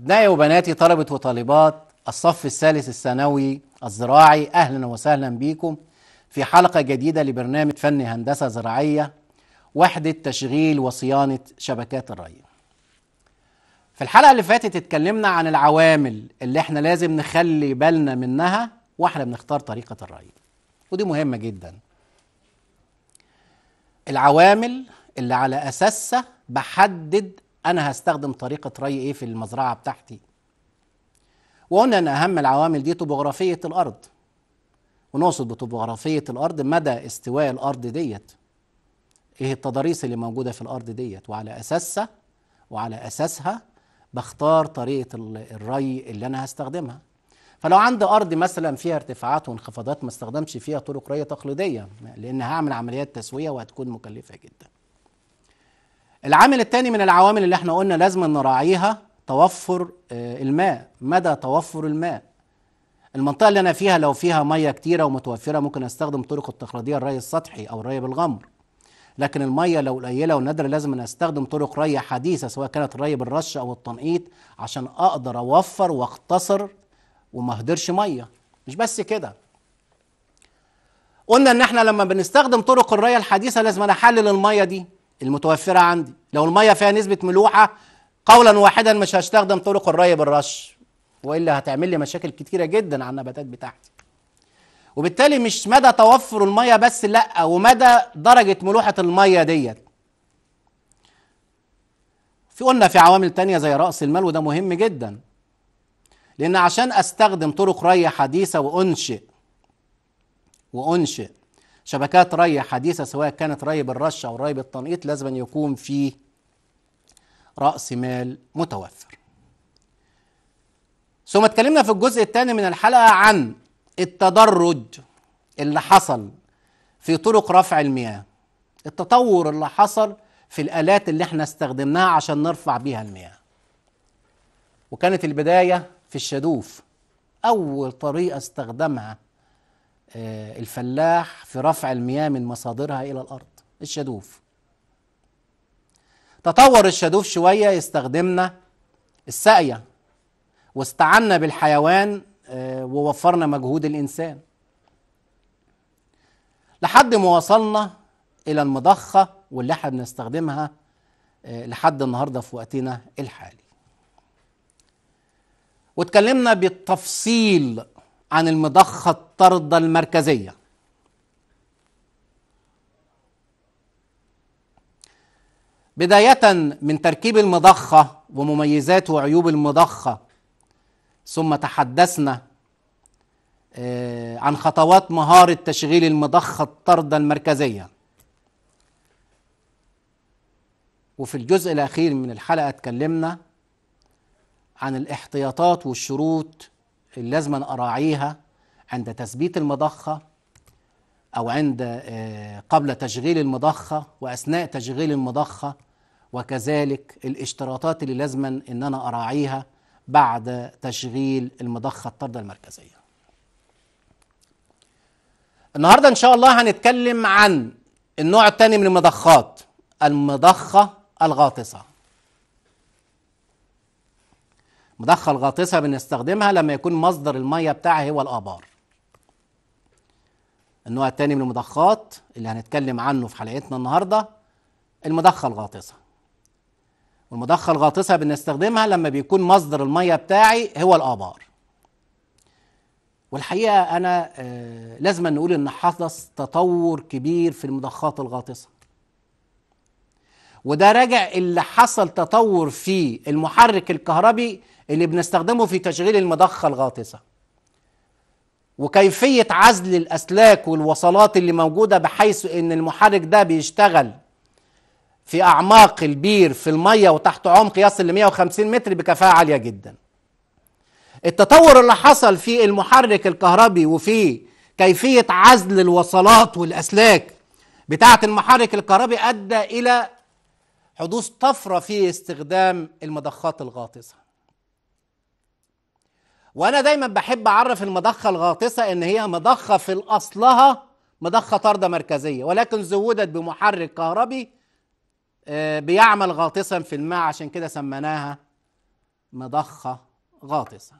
أبنائي وبناتي طلبة وطالبات الصف الثالث الثانوي الزراعي أهلا وسهلا بكم في حلقة جديدة لبرنامج فن هندسة زراعية وحدة تشغيل وصيانة شبكات الري في الحلقة اللي فاتت اتكلمنا عن العوامل اللي احنا لازم نخلي بالنا منها واحنا بنختار طريقة الري ودي مهمة جدا العوامل اللي على أساسها بحدد انا هستخدم طريقه ري ايه في المزرعه بتاعتي وقلنا ان اهم العوامل دي طبوغرافيه الارض ونقصد بطبوغرافيه الارض مدى استواء الارض ديت ايه التضاريس اللي موجوده في الارض ديت وعلى اساسها وعلى اساسها بختار طريقه الري اللي انا هستخدمها فلو عندي ارض مثلا فيها ارتفاعات وانخفاضات ما استخدمش فيها طرق ري تقليديه لان هعمل عمليات تسويه وهتكون مكلفه جدا العامل الثاني من العوامل اللي احنا قلنا لازم نراعيها توفر آه، الماء مدى توفر الماء المنطقة اللي أنا فيها لو فيها مية كتيرة ومتوفرة ممكن أستخدم طرق التخليدية الري السطحي أو الري بالغمر لكن المية لو قليلة ونادرة لازم أستخدم طرق ري حديثة سواء كانت الري بالرش أو التنقيط عشان أقدر أوفر وأختصر وما أهدرش مية مش بس كده قلنا إن إحنا لما بنستخدم طرق الري الحديثة لازم أنا أحلل المية دي المتوفرة عندي لو المية فيها نسبة ملوحة قولا واحدا مش هستخدم طرق الري بالرش والا هتعمل لي مشاكل كتيره جدا على النباتات بتاعتي وبالتالي مش مدى توفر الميه بس لا ومدى درجه ملوحه الميه ديت في قلنا في عوامل تانية زي رأس المال وده مهم جدا لأن عشان أستخدم طرق ري حديثة وأنشئ وأنشئ شبكات ري حديثة سواء كانت ري بالرش أو ري بالتنقيط لازم أن يكون في رأس مال متوفر ثم اتكلمنا في الجزء الثاني من الحلقة عن التدرج اللي حصل في طرق رفع المياه التطور اللي حصل في الآلات اللي احنا استخدمناها عشان نرفع بيها المياه وكانت البداية في الشدوف أول طريقة استخدمها آه، الفلاح في رفع المياه من مصادرها إلى الأرض الشدوف تطور الشدوف شوية استخدمنا الساقية واستعنا بالحيوان آه، ووفرنا مجهود الإنسان لحد ما وصلنا إلى المضخة واللي احنا بنستخدمها آه، لحد النهاردة في وقتنا الحالي واتكلمنا بالتفصيل عن المضخة الطردة المركزية بداية من تركيب المضخة ومميزات وعيوب المضخة ثم تحدثنا آه، عن خطوات مهارة تشغيل المضخة الطردة المركزية وفي الجزء الأخير من الحلقة اتكلمنا عن الاحتياطات والشروط اللي لازم أراعيها عند تثبيت المضخة أو عند آه، قبل تشغيل المضخة وأثناء تشغيل المضخة وكذلك الاشتراطات اللي لازم أن أنا أراعيها بعد تشغيل المضخة الطاردة المركزية النهاردة إن شاء الله هنتكلم عن النوع الثاني من المضخات المضخة الغاطسة مضخه الغاطسه بنستخدمها لما يكون مصدر الميه بتاعها هو الابار النوع الثاني من المضخات اللي هنتكلم عنه في حلقتنا النهارده المضخه الغاطسه والمضخه الغاطسه بنستخدمها لما بيكون مصدر الميه بتاعي هو الابار والحقيقه انا آه، لازم نقول ان حدث تطور كبير في المضخات الغاطسه وده راجع اللي حصل تطور في المحرك الكهربي اللي بنستخدمه في تشغيل المضخة الغاطسة وكيفية عزل الأسلاك والوصلات اللي موجودة بحيث إن المحرك ده بيشتغل في أعماق البير في المية وتحت عمق يصل ل 150 متر بكفاءة عالية جدا التطور اللي حصل في المحرك الكهربي وفي كيفية عزل الوصلات والأسلاك بتاعة المحرك الكهربي أدى إلى حدوث طفرة في استخدام المضخات الغاطسة وانا دايما بحب اعرف المضخه الغاطسه ان هي مضخه في الاصلها مضخه طارده مركزيه ولكن زودت بمحرك كهربي آه، بيعمل غاطسا في الماء عشان كده سميناها مضخه غاطسه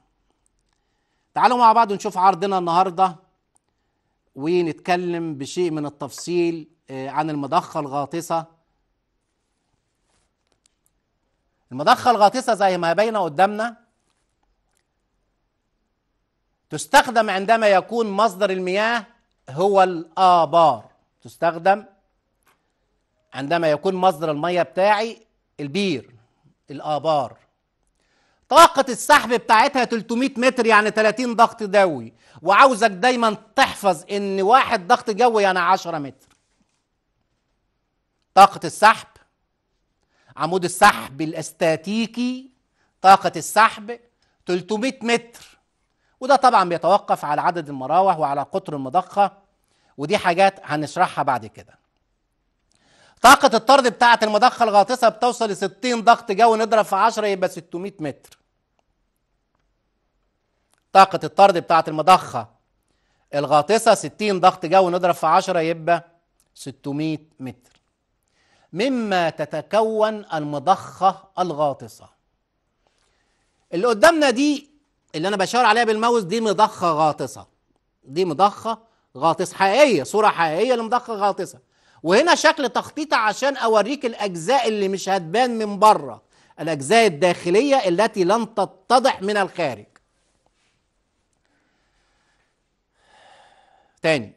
تعالوا مع بعض نشوف عرضنا النهارده ونتكلم بشيء من التفصيل آه، عن المضخه الغاطسه المضخه الغاطسه زي ما باينه قدامنا تستخدم عندما يكون مصدر المياه هو الآبار تستخدم عندما يكون مصدر المية بتاعي البير الآبار طاقة السحب بتاعتها 300 متر يعني 30 ضغط جوي وعاوزك دايما تحفظ ان واحد ضغط جوي يعني 10 متر طاقة السحب عمود السحب الاستاتيكي طاقة السحب 300 متر وده طبعا بيتوقف على عدد المراوح وعلى قطر المضخه ودي حاجات هنشرحها بعد كده طاقة الطرد بتاعة المضخة الغاطسة بتوصل ل 60 ضغط جو نضرب في 10 يبقى 600 متر. طاقة الطرد بتاعة المضخة الغاطسة 60 ضغط جو نضرب في 10 يبقى 600 متر. مما تتكون المضخة الغاطسة. اللي قدامنا دي اللي انا بشاور عليها بالماوس دي مضخه غاطسه دي مضخه غاطسه حقيقيه صوره حقيقيه لمضخه غاطسه وهنا شكل تخطيطي عشان اوريك الاجزاء اللي مش هتبان من بره الاجزاء الداخليه التي لن تتضح من الخارج تاني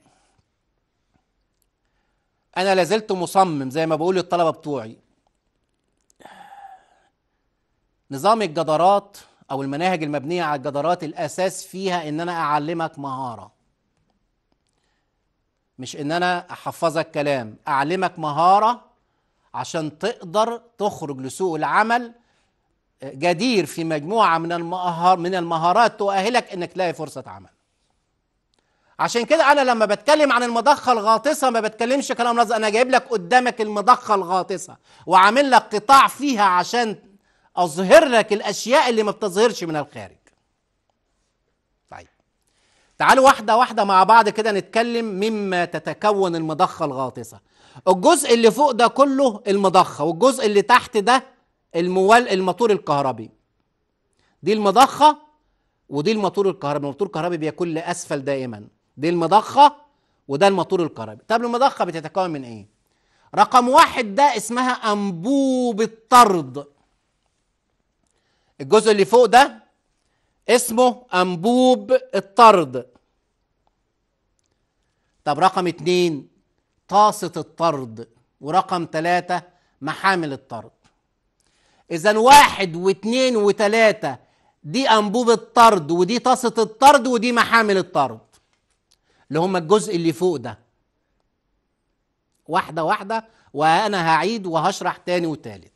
انا لازلت مصمم زي ما بقول للطلبه بتوعي نظام الجدارات او المناهج المبنيه على الجدارات الاساس فيها ان انا اعلمك مهاره مش ان انا احفظك كلام اعلمك مهاره عشان تقدر تخرج لسوق العمل آه، جدير في مجموعه من المهار من المهارات تؤهلك انك تلاقي فرصه عمل عشان كده انا لما بتكلم عن المضخه الغاطسه ما بتكلمش كلام رز انا جايب لك قدامك المضخه الغاطسه وعامل لك قطاع فيها عشان اظهر لك الاشياء اللي ما بتظهرش من الخارج طيب تعالوا واحده واحده مع بعض كده نتكلم مما تتكون المضخه الغاطسه الجزء اللي فوق ده كله المضخه والجزء اللي تحت ده الموال الموتور الكهربي دي المضخه ودي الموتور الكهربي الموتور الكهربي بيكون لاسفل دائما دي المضخه وده الموتور الكهربي طب المضخه بتتكون من ايه رقم واحد ده اسمها انبوب الطرد الجزء اللي فوق ده اسمه أنبوب الطرد طب رقم اتنين طاسة الطرد ورقم تلاتة محامل الطرد إذا واحد واثنين وتلاتة دي أنبوب الطرد ودي طاسة الطرد ودي محامل الطرد اللي هما الجزء اللي فوق ده واحدة واحدة وأنا هعيد وهشرح تاني وتالت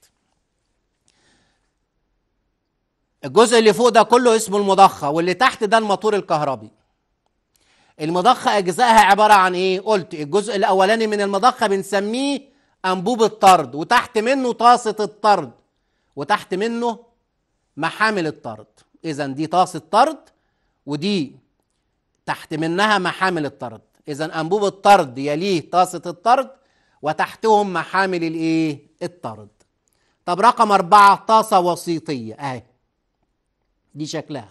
الجزء اللي فوق ده كله اسمه المضخة واللي تحت ده الموتور الكهربي المضخة أجزائها عبارة عن إيه؟ قلت الجزء الأولاني من المضخة بنسميه أنبوب الطرد وتحت منه طاسة الطرد وتحت منه محامل الطرد إذا دي طاسة طرد ودي تحت منها محامل الطرد إذا أنبوب الطرد يليه طاسة الطرد وتحتهم محامل الإيه؟ الطرد طب رقم أربعة طاسة وسيطية أهي دي شكلها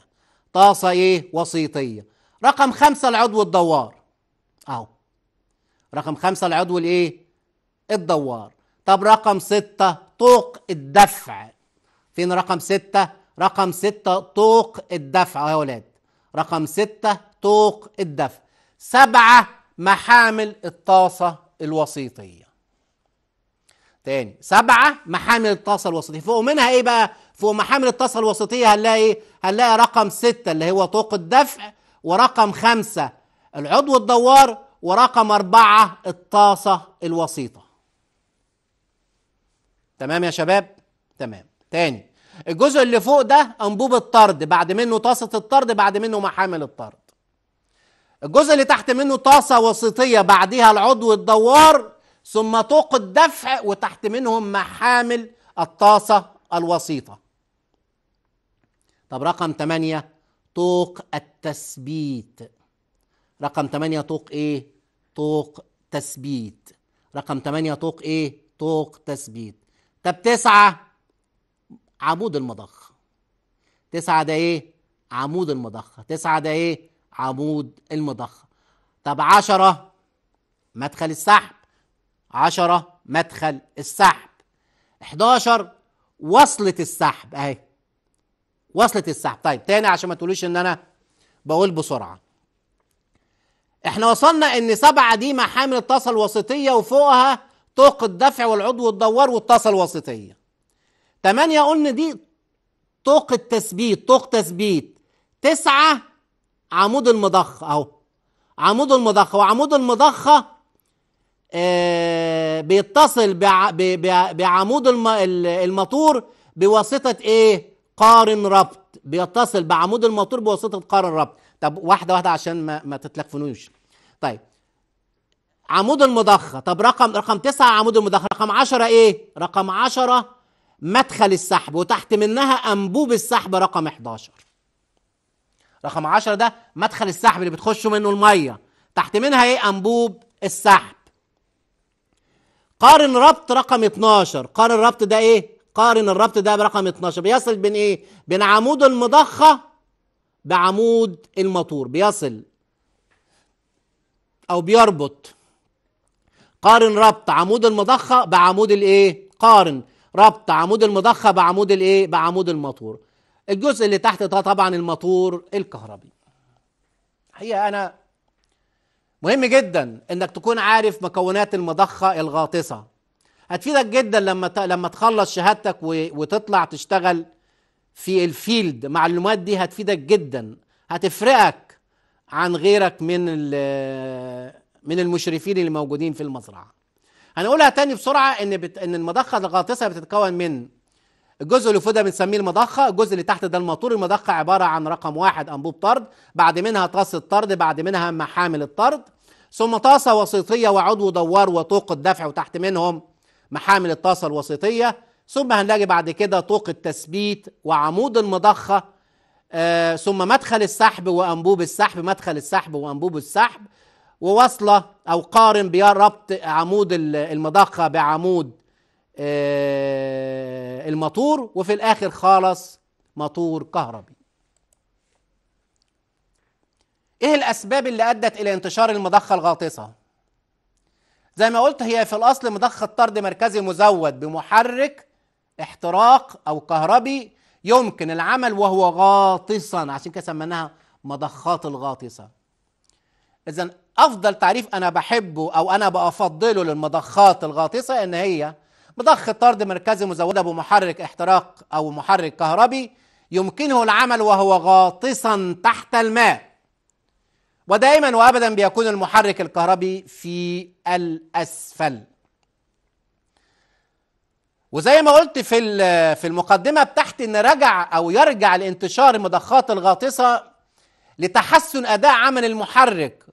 طاسة ايه وسيطية رقم خمسة العضو الدوار اهو رقم خمسة العضو الايه الدوار طب رقم ستة طوق الدفع فين رقم ستة رقم ستة طوق الدفع يا ولاد رقم ستة طوق الدفع سبعة محامل الطاسة الوسيطية تاني سبعة محامل الطاسة الوسيطية فوق منها ايه بقى فوق محامل الطاسه الوسطيه هنلاقي إيه؟ هنلاقي رقم ستة اللي هو طوق الدفع ورقم خمسة العضو الدوار ورقم أربعة الطاسة الوسيطة تمام يا شباب تمام تاني الجزء اللي فوق ده أنبوب الطرد بعد منه طاسة الطرد بعد منه محامل الطرد الجزء اللي تحت منه طاسة وسطية بعدها العضو الدوار ثم طوق الدفع وتحت منهم محامل الطاسة الوسيطة طب رقم 8 طوق التثبيت رقم 8 طوق ايه طوق تثبيت رقم 8 طوق ايه طوق تثبيت طب 9 عمود المضخ 9 ده ايه عمود المضخ 9 ده ايه عمود المضخ طب 10 مدخل السحب 10 مدخل السحب 11 وصلة السحب اهي وصلت السحب طيب تاني عشان ما تقولوش ان انا بقول بسرعه احنا وصلنا ان سبعة دي مع حامل الطاسة الوسطية وفوقها طوق الدفع والعضو الدوار والطاسة الوسطية تمانية قلنا دي طوق التثبيت طوق تثبيت تسعة عمود المضخة اهو عمود المضخة وعمود المضخة آه بيتصل بعمود المطور بواسطة ايه قارن ربط بيتصل بعمود الموتور بواسطه قارن ربط طب واحده واحده عشان ما ما تتلكفنوش طيب عمود المضخه طب رقم رقم تسعة عمود المضخه رقم عشرة ايه رقم عشرة مدخل السحب وتحت منها انبوب السحب رقم 11 رقم 10 ده مدخل السحب اللي بتخشوا منه الميه تحت منها ايه انبوب السحب قارن ربط رقم 12 قارن ربط ده ايه قارن الربط ده برقم 12 بيصل بين ايه بين عمود المضخه بعمود المطور بيصل او بيربط قارن ربط عمود المضخه بعمود الايه قارن ربط عمود المضخه بعمود الايه بعمود المطور الجزء اللي تحت ده طبعا المطور الكهربي حقيقه انا مهم جدا انك تكون عارف مكونات المضخه الغاطسه هتفيدك جدا لما لما تخلص شهادتك وتطلع تشتغل في الفيلد معلومات دي هتفيدك جدا هتفرقك عن غيرك من من المشرفين اللي موجودين في المزرعه هنقولها تاني بسرعه ان بت... ان المضخه الغاطسه بتتكون من الجزء اللي فوق ده بنسميه المضخه الجزء اللي تحت ده الموتور المضخه عباره عن رقم واحد انبوب طرد بعد منها طاسه طرد بعد منها محامل الطرد ثم طاسه وسيطيه وعضو دوار وطوق الدفع وتحت منهم محامل الطاسة الوسيطية ثم هنلاقي بعد كده طوق التثبيت وعمود المضخة آه ثم مدخل السحب وأنبوب السحب مدخل السحب وأنبوب السحب ووصلة أو قارن بربط عمود المضخة بعمود آه المطور وفي الآخر خالص مطور كهربي ايه الاسباب اللي ادت الى انتشار المضخه الغاطسه زي ما قلت هي في الأصل مضخة طرد مركزي مزود بمحرك احتراق أو كهربي يمكن العمل وهو غاطسا عشان كده سميناها مضخات الغاطسة إذا أفضل تعريف أنا بحبه أو أنا بفضله للمضخات الغاطسة إن هي مضخة طرد مركزي مزودة بمحرك احتراق أو محرك كهربي يمكنه العمل وهو غاطسا تحت الماء ودائما وابدا بيكون المحرك الكهربي في الاسفل وزي ما قلت في في المقدمه بتاعتي ان رجع او يرجع لانتشار المضخات الغاطسه لتحسن اداء عمل المحرك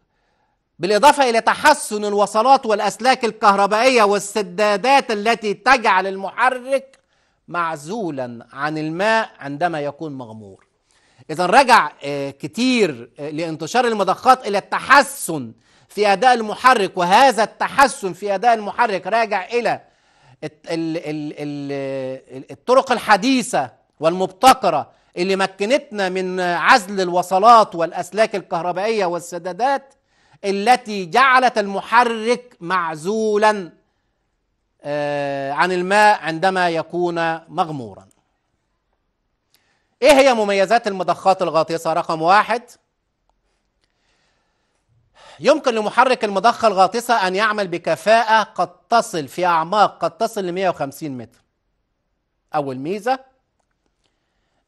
بالاضافه الى تحسن الوصلات والاسلاك الكهربائيه والسدادات التي تجعل المحرك معزولا عن الماء عندما يكون مغمور إذا رجع آه، كتير آه، لانتشار المضخات إلى التحسن في أداء المحرك وهذا التحسن في أداء المحرك راجع إلى الطرق الحديثة والمبتكرة اللي مكنتنا من عزل الوصلات والأسلاك الكهربائية والسدادات التي جعلت المحرك معزولا آه، عن الماء عندما يكون مغمورا ايه هي مميزات المضخات الغاطسه رقم واحد يمكن لمحرك المضخه الغاطسه ان يعمل بكفاءه قد تصل في اعماق قد تصل ل 150 متر اول ميزه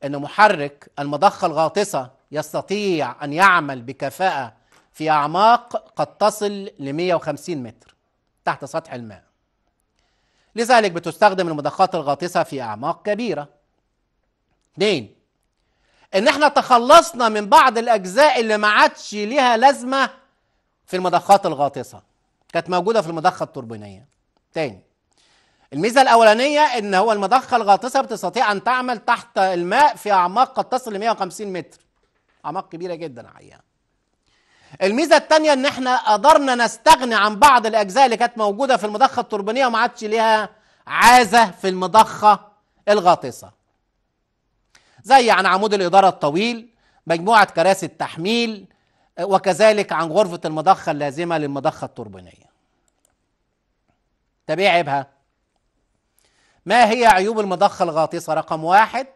ان محرك المضخه الغاطسه يستطيع ان يعمل بكفاءه في اعماق قد تصل ل 150 متر تحت سطح الماء لذلك بتستخدم المضخات الغاطسه في اعماق كبيره اثنين ان احنا تخلصنا من بعض الاجزاء اللي ما عادش ليها لازمه في المضخات الغاطسه كانت موجوده في المضخه التوربينيه تاني الميزه الاولانيه ان هو المضخه الغاطسه بتستطيع ان تعمل تحت الماء في اعماق قد تصل ل 150 متر اعماق كبيره جدا حقيقه الميزه الثانيه ان احنا قدرنا نستغني عن بعض الاجزاء اللي كانت موجوده في المضخه التوربينيه وما عادش ليها عازه في المضخه الغاطسه زي عن عمود الإدارة الطويل مجموعة كراسي التحميل آه، وكذلك عن غرفة المضخة اللازمة للمضخة التوربينية طب ايه عيبها؟ ما هي عيوب المضخة الغاطسة؟ رقم واحد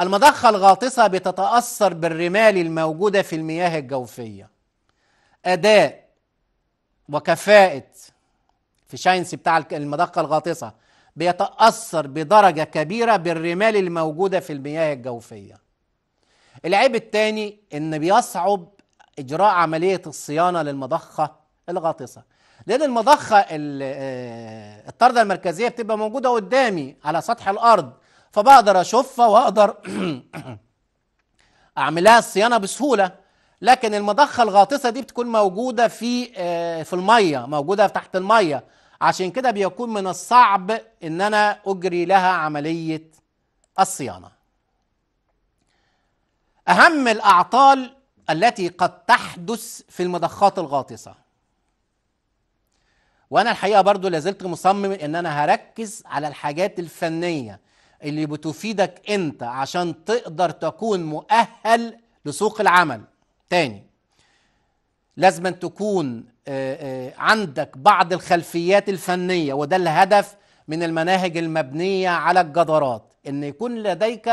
المضخة الغاطسة بتتأثر بالرمال الموجودة في المياه الجوفية أداء وكفاءة في شاينس بتاع المضخة الغاطسة بيتأثر بدرجة كبيرة بالرمال الموجودة في المياه الجوفية العيب الثاني ان بيصعب اجراء عملية الصيانة للمضخة الغاطسة لان المضخة آه، الطردة المركزية بتبقى موجودة قدامي على سطح الارض فبقدر اشوفها واقدر اعملها الصيانة بسهولة لكن المضخة الغاطسة دي بتكون موجودة في آه، في المية موجودة تحت المية عشان كده بيكون من الصعب ان انا اجري لها عمليه الصيانه اهم الاعطال التي قد تحدث في المضخات الغاطسه وانا الحقيقه برضو لازلت مصمم ان انا هركز على الحاجات الفنيه اللي بتفيدك انت عشان تقدر تكون مؤهل لسوق العمل تاني لازم أن تكون آه، آه، عندك بعض الخلفيات الفنية وده الهدف من المناهج المبنية على الجدارات أن يكون لديك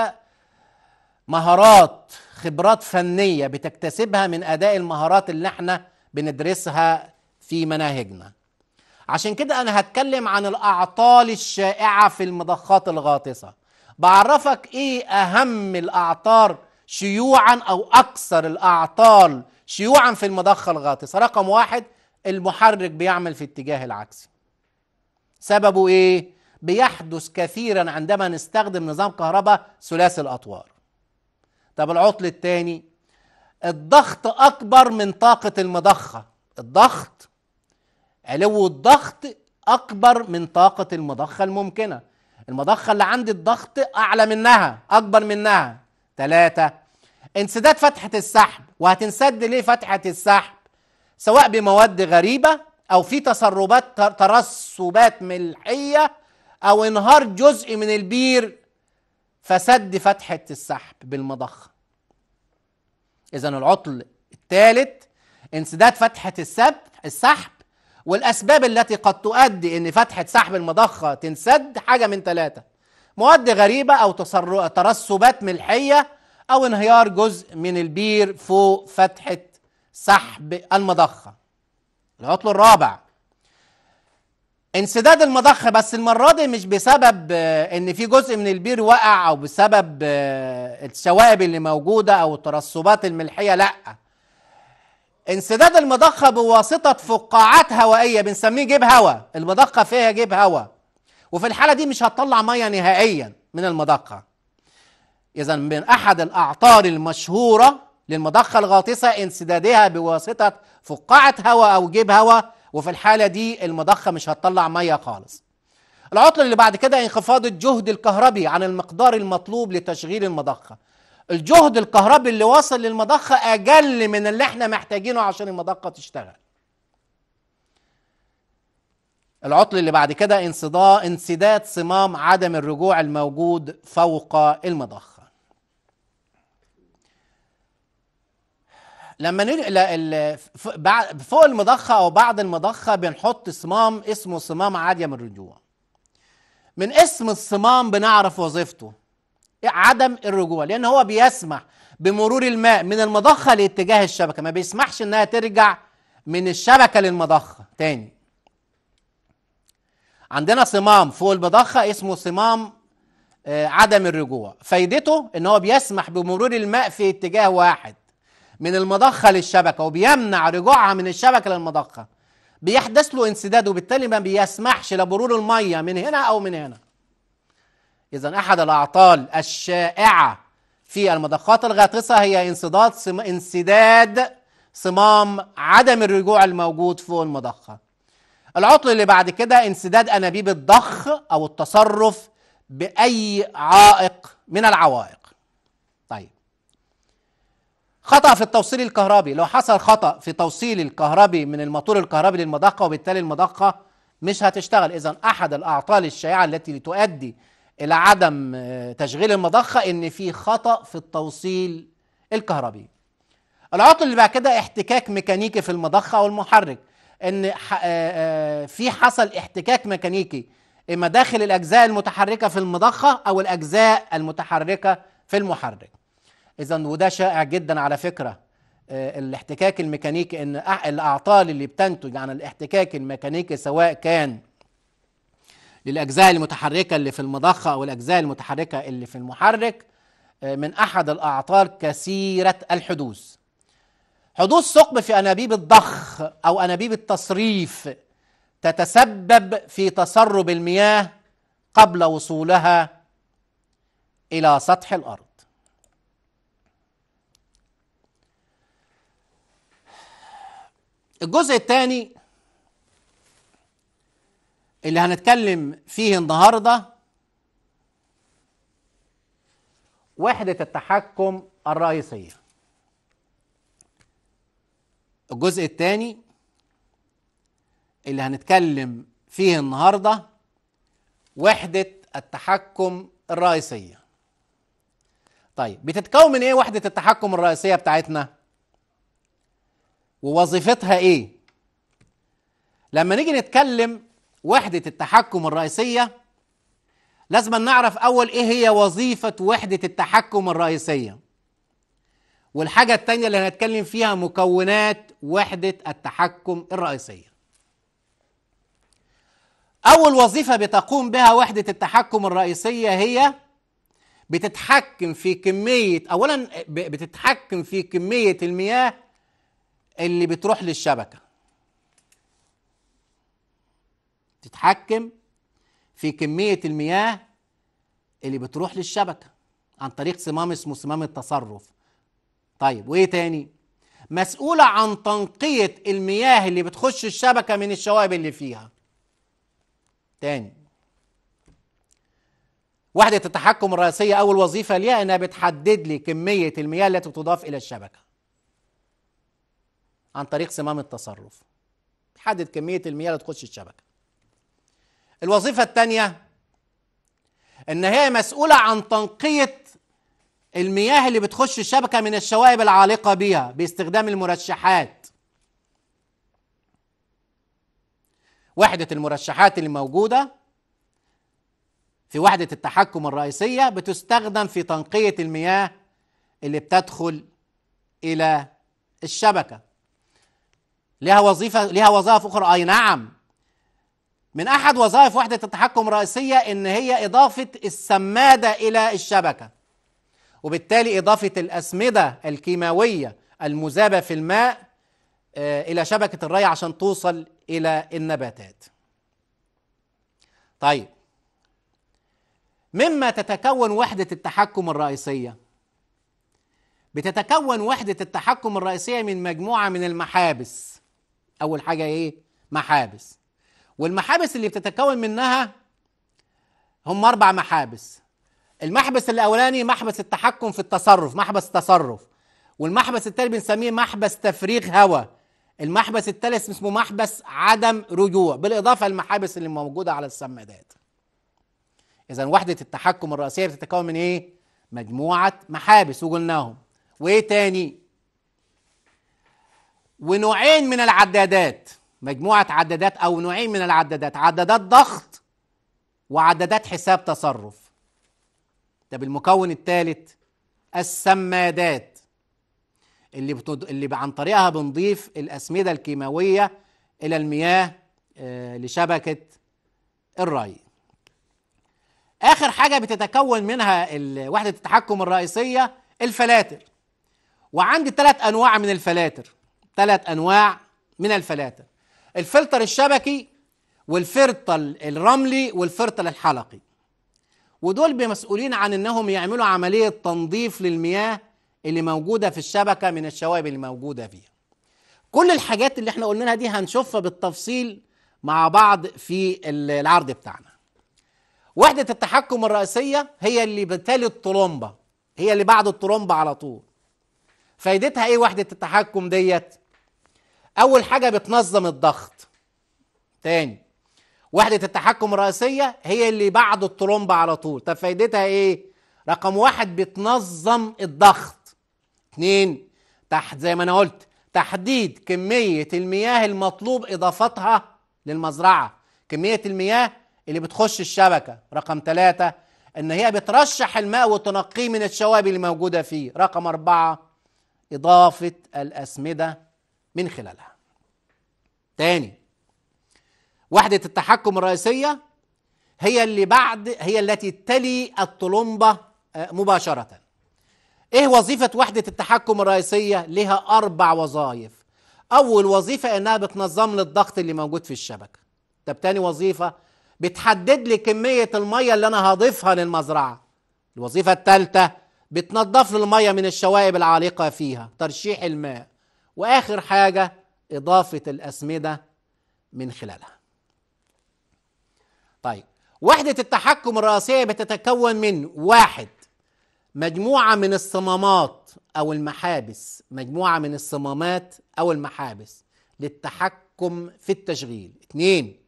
مهارات خبرات فنية بتكتسبها من أداء المهارات اللي احنا بندرسها في مناهجنا عشان كده أنا هتكلم عن الأعطال الشائعة في المضخات الغاطسة بعرفك إيه أهم الأعطار شيوعا أو أكثر الأعطال شيوعا في المضخة الغاطسة رقم واحد المحرك بيعمل في اتجاه العكسي سببه إيه؟ بيحدث كثيرا عندما نستخدم نظام كهرباء ثلاثي الأطوار طب العطل الثاني الضغط أكبر من طاقة المضخة الضغط علو الضغط أكبر من طاقة المضخة الممكنة المضخة اللي عندي الضغط أعلى منها أكبر منها ثلاثة انسداد فتحة السحب وهتنسد ليه فتحة السحب سواء بمواد غريبة أو في تسربات ترسبات ملحية أو انهار جزء من البير فسد فتحة السحب بالمضخة إذا العطل الثالث انسداد فتحة السحب السحب والأسباب التي قد تؤدي إن فتحة سحب المضخة تنسد حاجة من ثلاثة مواد غريبة أو ترسبات ملحية أو انهيار جزء من البير فوق فتحة سحب المضخة العطل الرابع انسداد المضخة بس المرة دي مش بسبب آه، ان في جزء من البير وقع او بسبب آه، الشوائب اللي موجودة او الترسبات الملحية لأ انسداد المضخة بواسطة فقاعات هوائية بنسميه جيب هواء المضخة فيها جيب هواء وفي الحالة دي مش هتطلع مية نهائيا من المضخة إذا من أحد الأعطار المشهورة للمضخة الغاطسة انسدادها بواسطة فقاعة هواء أو جيب هواء وفي الحالة دي المضخة مش هتطلع مية خالص العطل اللي بعد كده انخفاض الجهد الكهربي عن المقدار المطلوب لتشغيل المضخة الجهد الكهربي اللي واصل للمضخة أقل من اللي احنا محتاجينه عشان المضخة تشتغل العطل اللي بعد كده انسداد صمام عدم الرجوع الموجود فوق المضخة لما نل... فوق المضخة أو بعد المضخة بنحط صمام اسمه صمام عدم الرجوع من اسم الصمام بنعرف وظيفته عدم الرجوع لأن هو بيسمح بمرور الماء من المضخة لاتجاه الشبكة ما بيسمحش إنها ترجع من الشبكة للمضخة تاني عندنا صمام فوق المضخة اسمه صمام آه، عدم الرجوع فايدته ان هو بيسمح بمرور الماء في اتجاه واحد من المضخه للشبكه وبيمنع رجوعها من الشبكه للمضخه بيحدث له انسداد وبالتالي ما بيسمحش لمرور الميه من هنا او من هنا اذا احد الاعطال الشائعه في المضخات الغاطسه هي انسداد انسداد صمام عدم الرجوع الموجود فوق المضخه العطل اللي بعد كده انسداد انابيب الضخ او التصرف باي عائق من العوائق طيب خطأ في التوصيل الكهربي لو حصل خطأ في توصيل الكهربي من الموتور الكهربي للمضخة وبالتالي المضخة مش هتشتغل إذا أحد الأعطال الشائعة التي تؤدي إلى عدم آه، تشغيل المضخة إن في خطأ في التوصيل الكهربي العطل اللي بعد كده احتكاك ميكانيكي في المضخة أو المحرك ان آه، آه، في حصل احتكاك ميكانيكي اما داخل الاجزاء المتحركه في المضخه او الاجزاء المتحركه في المحرك اذا وده شائع جدا على فكره آه، الاحتكاك الميكانيكي ان الاعطال اللي بتنتج عن الاحتكاك الميكانيكي سواء كان للاجزاء المتحركه اللي في المضخه او الاجزاء المتحركه اللي في المحرك من احد الاعطال كثيره الحدوث حدوث ثقب في أنابيب الضخ أو أنابيب التصريف تتسبب في تسرب المياه قبل وصولها إلى سطح الأرض الجزء الثاني اللي هنتكلم فيه النهارده وحدة التحكم الرئيسية الجزء الثاني اللي هنتكلم فيه النهارده وحده التحكم الرئيسيه طيب بتتكون من ايه وحده التحكم الرئيسيه بتاعتنا ووظيفتها ايه لما نيجي نتكلم وحده التحكم الرئيسيه لازم نعرف اول ايه هي وظيفه وحده التحكم الرئيسيه والحاجة التانية اللي هنتكلم فيها مكونات وحدة التحكم الرئيسية أول وظيفة بتقوم بها وحدة التحكم الرئيسية هي بتتحكم في كمية أولا بتتحكم في كمية المياه اللي بتروح للشبكة تتحكم في كمية المياه اللي بتروح للشبكة عن طريق صمام اسمه صمام التصرف طيب وايه تاني مسؤولة عن تنقية المياه اللي بتخش الشبكة من الشوائب اللي فيها تاني وحدة التحكم الرئيسية أول وظيفة ليها إنها بتحدد لي كمية المياه التي تضاف إلى الشبكة عن طريق صمام التصرف تحدد كمية المياه اللي تخش الشبكة الوظيفة الثانية إن هي مسؤولة عن تنقية المياه اللي بتخش الشبكة من الشوائب العالقة بها باستخدام المرشحات وحدة المرشحات اللي موجودة في وحدة التحكم الرئيسية بتستخدم في تنقية المياه اللي بتدخل إلى الشبكة لها وظيفة لها وظائف أخرى أي نعم من أحد وظائف وحدة التحكم الرئيسية إن هي إضافة السمادة إلى الشبكة وبالتالي إضافة الأسمدة الكيماوية المذابة في الماء آه، إلى شبكة الري عشان توصل إلى النباتات طيب مما تتكون وحدة التحكم الرئيسية بتتكون وحدة التحكم الرئيسية من مجموعة من المحابس أول حاجة إيه؟ محابس والمحابس اللي بتتكون منها هم أربع محابس المحبس الاولاني محبس التحكم في التصرف محبس تصرف والمحبس الثاني بنسميه محبس تفريغ هواء المحبس الثالث اسمه محبس عدم رجوع بالاضافه للمحابس اللي موجوده على السمادات اذا وحده التحكم الرئيسيه بتتكون من ايه مجموعه محابس وقلناهم وايه تاني ونوعين من العدادات مجموعه عدادات او نوعين من العدادات عدادات ضغط وعدادات حساب تصرف طب المكون الثالث السمادات اللي بتض... اللي عن طريقها بنضيف الاسمده الكيماويه الى المياه آه، لشبكه الري اخر حاجه بتتكون منها وحده التحكم الرئيسيه الفلاتر وعندي ثلاث انواع من الفلاتر ثلاث انواع من الفلاتر الفلتر الشبكي والفلتر الرملي والفلتر الحلقي ودول بمسؤولين عن انهم يعملوا عمليه تنظيف للمياه اللي موجوده في الشبكه من الشوائب اللي موجوده فيها كل الحاجات اللي احنا قلناها دي هنشوفها بالتفصيل مع بعض في العرض بتاعنا وحدة التحكم الرئيسية هي اللي بتالي الطرمبة هي اللي بعد الطرمبة على طول فايدتها ايه وحدة التحكم ديت أول حاجة بتنظم الضغط تاني وحده التحكم الرئيسيه هي اللي بعد الطرمبه على طول طب فايدتها ايه رقم واحد بتنظم الضغط اتنين تحت زي ما انا قلت تحديد كميه المياه المطلوب اضافتها للمزرعه كميه المياه اللي بتخش الشبكه رقم ثلاثة ان هي بترشح الماء وتنقيه من الشوائب اللي موجوده فيه رقم أربعة اضافه الاسمده من خلالها تاني وحده التحكم الرئيسيه هي اللي بعد هي التي تلي الطلمبه آه، مباشره ايه وظيفه وحده التحكم الرئيسيه لها اربع وظائف اول وظيفه انها بتنظم لي الضغط اللي موجود في الشبكه طب تاني وظيفه بتحدد لي كميه الميه اللي انا هضيفها للمزرعه الوظيفه الثالثه بتنظف لي الميه من الشوائب العالقه فيها ترشيح الماء واخر حاجه اضافه الاسمده من خلالها طيب وحدة التحكم الرئاسية بتتكون من واحد مجموعة من الصمامات أو المحابس مجموعة من الصمامات أو المحابس للتحكم في التشغيل اثنين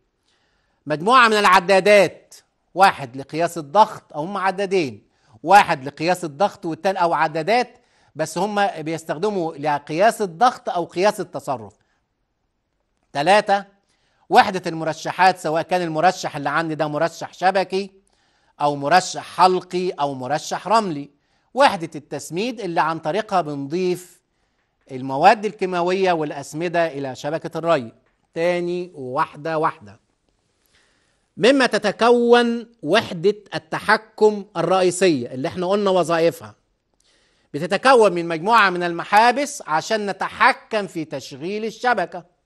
مجموعة من العدادات واحد لقياس الضغط أو هم عدادين واحد لقياس الضغط والتاني أو عدادات بس هم بيستخدموا لقياس الضغط أو قياس التصرف ثلاثة وحدة المرشحات سواء كان المرشح اللي عندي ده مرشح شبكي أو مرشح حلقي أو مرشح رملي وحدة التسميد اللي عن طريقها بنضيف المواد الكيماوية والأسمدة إلى شبكة الري تاني واحدة واحدة مما تتكون وحدة التحكم الرئيسية اللي احنا قلنا وظائفها بتتكون من مجموعة من المحابس عشان نتحكم في تشغيل الشبكة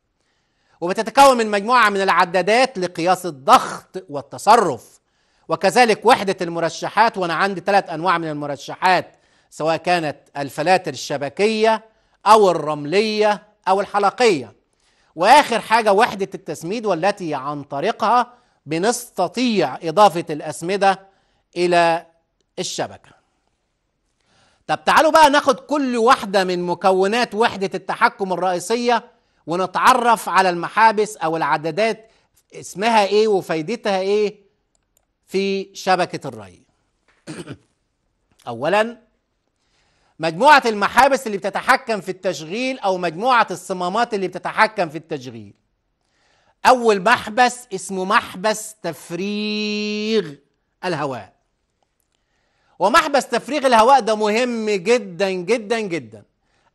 وبتتكون من مجموعة من العدادات لقياس الضغط والتصرف وكذلك وحدة المرشحات وأنا عندي ثلاث أنواع من المرشحات سواء كانت الفلاتر الشبكية أو الرملية أو الحلقية وآخر حاجة وحدة التسميد والتي عن طريقها بنستطيع إضافة الأسمدة إلى الشبكة طب تعالوا بقى ناخد كل واحدة من مكونات وحدة التحكم الرئيسية ونتعرف على المحابس او العدادات اسمها ايه وفايدتها ايه في شبكه الري اولا مجموعه المحابس اللي بتتحكم في التشغيل او مجموعه الصمامات اللي بتتحكم في التشغيل اول محبس اسمه محبس تفريغ الهواء ومحبس تفريغ الهواء ده مهم جدا جدا جدا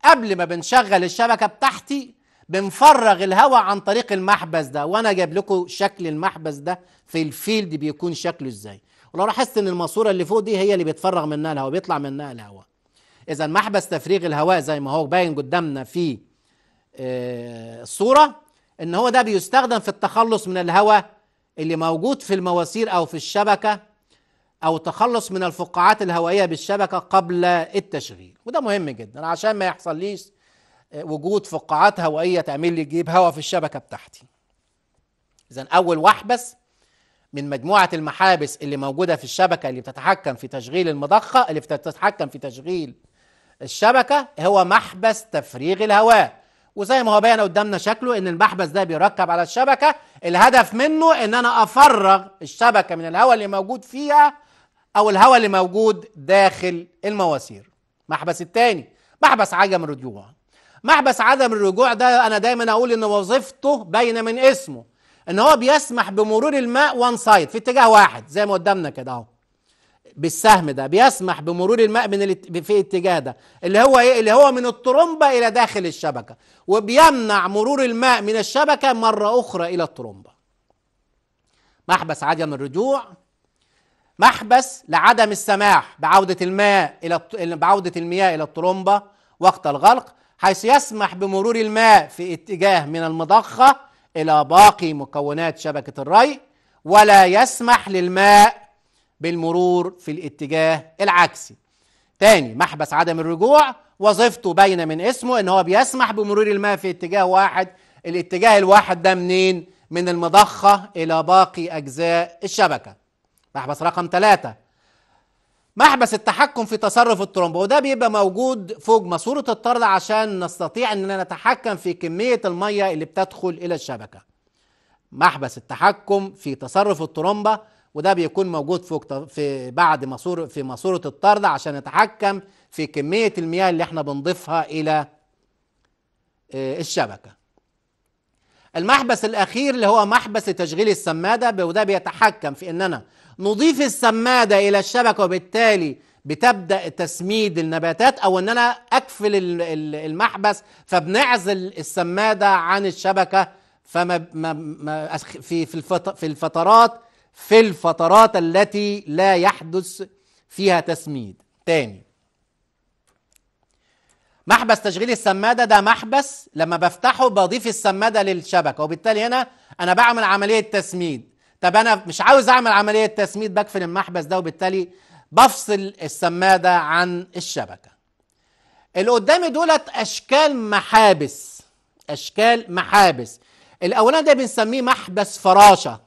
قبل ما بنشغل الشبكه بتاعتي بنفرغ الهواء عن طريق المحبس ده وانا جايب لكم شكل المحبس ده في الفيلد بيكون شكله ازاي ولو لاحظت ان الماسوره اللي فوق دي هي اللي بيتفرغ منها الهواء بيطلع منها الهواء اذا محبس تفريغ الهواء زي ما هو باين قدامنا في آه، الصوره ان هو ده بيستخدم في التخلص من الهواء اللي موجود في المواسير او في الشبكه او تخلص من الفقاعات الهوائيه بالشبكه قبل التشغيل وده مهم جدا عشان ما يحصل ليش وجود فقاعات هوائيه تعمل لي جيب هواء في الشبكه بتاعتي اذا اول وحبس من مجموعه المحابس اللي موجوده في الشبكه اللي بتتحكم في تشغيل المضخه اللي بتتحكم في تشغيل الشبكه هو محبس تفريغ الهواء وزي ما هو باين قدامنا شكله ان المحبس ده بيركب على الشبكه الهدف منه ان انا افرغ الشبكه من الهواء اللي موجود فيها او الهواء اللي موجود داخل المواسير محبس التاني محبس عجم الرجوع محبس عدم الرجوع ده انا دايما اقول ان وظيفته باينه من اسمه ان هو بيسمح بمرور الماء وان سايد في اتجاه واحد زي ما قدامنا كده اهو بالسهم ده بيسمح بمرور الماء من في اتجاه ده اللي هو ايه اللي هو من الطرمبه الى داخل الشبكه وبيمنع مرور الماء من الشبكه مره اخرى الى الطرمبه محبس عدم الرجوع محبس لعدم السماح بعوده الماء الى بعوده المياه الى الطرمبه وقت الغلق حيث يسمح بمرور الماء في اتجاه من المضخة إلى باقي مكونات شبكة الري ولا يسمح للماء بالمرور في الاتجاه العكسي تاني محبس عدم الرجوع وظيفته باينه من اسمه ان هو بيسمح بمرور الماء في اتجاه واحد الاتجاه الواحد ده منين من المضخه الى باقي اجزاء الشبكه محبس رقم ثلاثة محبس التحكم في تصرف الترومب وده بيبقى موجود فوق ماسوره الطرد عشان نستطيع اننا نتحكم في كميه الميه اللي بتدخل الى الشبكه محبس التحكم في تصرف الترومبه وده بيكون موجود فوق في بعد ماسوره في ماسوره الطرد عشان نتحكم في كميه المياه اللي احنا بنضيفها الى آه، الشبكه المحبس الأخير اللي هو محبس تشغيل السمادة وده بيتحكم في أننا نضيف السمادة إلى الشبكة وبالتالي بتبدا تسميد النباتات او ان انا اقفل المحبس فبنعزل السماده عن الشبكه فما ما ما في في الفترات في الفترات التي لا يحدث فيها تسميد تاني محبس تشغيل السماده ده محبس لما بفتحه بضيف السماده للشبكه وبالتالي هنا انا بعمل عمليه تسميد طب انا مش عاوز اعمل عمليه تسميد بقفل المحبس ده وبالتالي بفصل السماده عن الشبكه اللي قدامي دولت اشكال محابس اشكال محابس الاولاني ده بنسميه محبس فراشه